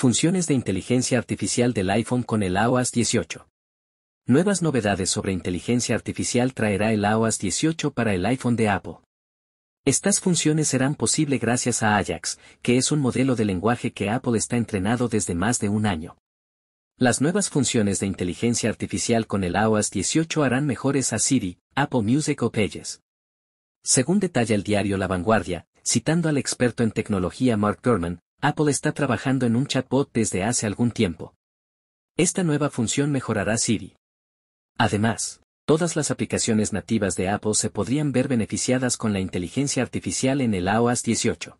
Funciones de inteligencia artificial del iPhone con el iOS 18. Nuevas novedades sobre inteligencia artificial traerá el iOS 18 para el iPhone de Apple. Estas funciones serán posibles gracias a Ajax, que es un modelo de lenguaje que Apple está entrenado desde más de un año. Las nuevas funciones de inteligencia artificial con el iOS 18 harán mejores a Siri, Apple Music o Pages. Según detalla el diario La Vanguardia, citando al experto en tecnología Mark Gurman, Apple está trabajando en un chatbot desde hace algún tiempo. Esta nueva función mejorará Siri. Además, todas las aplicaciones nativas de Apple se podrían ver beneficiadas con la inteligencia artificial en el iOS 18.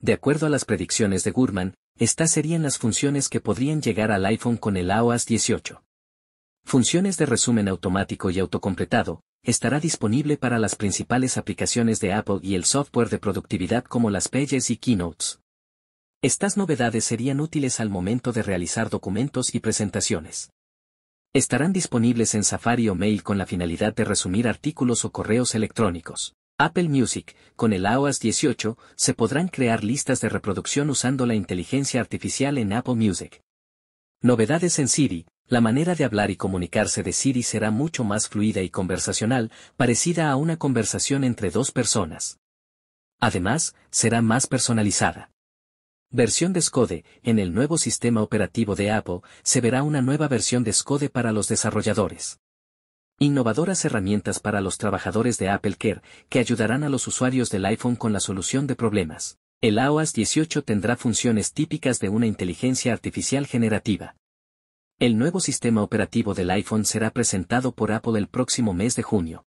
De acuerdo a las predicciones de Gurman, estas serían las funciones que podrían llegar al iPhone con el iOS 18. Funciones de resumen automático y autocompletado, estará disponible para las principales aplicaciones de Apple y el software de productividad como las Pages y Keynotes. Estas novedades serían útiles al momento de realizar documentos y presentaciones. Estarán disponibles en Safari o Mail con la finalidad de resumir artículos o correos electrónicos. Apple Music, con el iOS 18, se podrán crear listas de reproducción usando la inteligencia artificial en Apple Music. Novedades en Siri, la manera de hablar y comunicarse de Siri será mucho más fluida y conversacional, parecida a una conversación entre dos personas. Además, será más personalizada. Versión de Scode. En el nuevo sistema operativo de Apple, se verá una nueva versión de Scode para los desarrolladores. Innovadoras herramientas para los trabajadores de Apple Care, que ayudarán a los usuarios del iPhone con la solución de problemas. El iOS 18 tendrá funciones típicas de una inteligencia artificial generativa. El nuevo sistema operativo del iPhone será presentado por Apple el próximo mes de junio.